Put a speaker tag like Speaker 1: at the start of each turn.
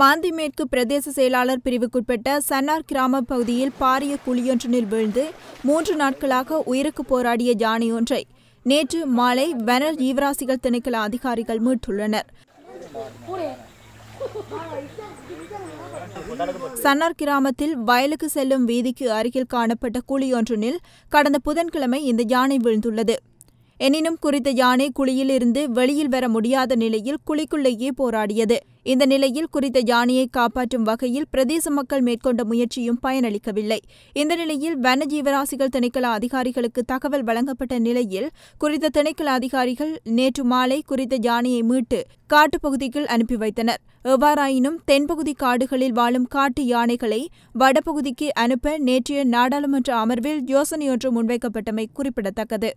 Speaker 1: மாந்திமேற்கு பிரதேச செயலாளர் பிரிவுக்குட்பட்ட சன்னார் கிராம பகுதியில் பாரிய குழியொன்றினில் வீழ்ந்து மூன்று நாட்களாக உயிருக்கு போராடிய யானையொன்றை நேற்று மாலை வெனல் ஈவராசிகள் திணைக்கள அதிகாரிகள் மீட்டுள்ளனர் சன்னார் கிராமத்தில் வயலுக்கு செல்லும் வீதிக்கு அருகில் காணப்பட்ட குழியொன்றினில் கடந்த புதன்கிழமை இந்த யானை விழுந்துள்ளது எனினும் குறித்த யானை குழியிலிருந்து வெளியில் வர முடியாத நிலையில் குழிக்குள்ளேயே போராடியது இந்த நிலையில் குறித்த யானையை காப்பாற்றும் வகையில் பிரதேச மக்கள் மேற்கொண்ட முயற்சியும் பயனளிக்கவில்லை இந்த நிலையில் வனஜீவராசிகள் திணைக்கள அதிகாரிகளுக்கு தகவல் வழங்கப்பட்ட நிலையில் குறித்த திணைக்கள அதிகாரிகள் நேற்று மாலை குறித்த யானையை மீட்டு காட்டுப்பகுதிக்குள் அனுப்பி வைத்தனர் எவ்வாறாயினும் தென்பகுதி காடுகளில் வாழும் காட்டு யானைகளை வடபகுதிக்கு அனுப்ப நேற்றைய நாடாளுமன்ற அமர்வில் யோசனையொன்று முன்வைக்கப்பட்டமை குறிப்பிடத்தக்கது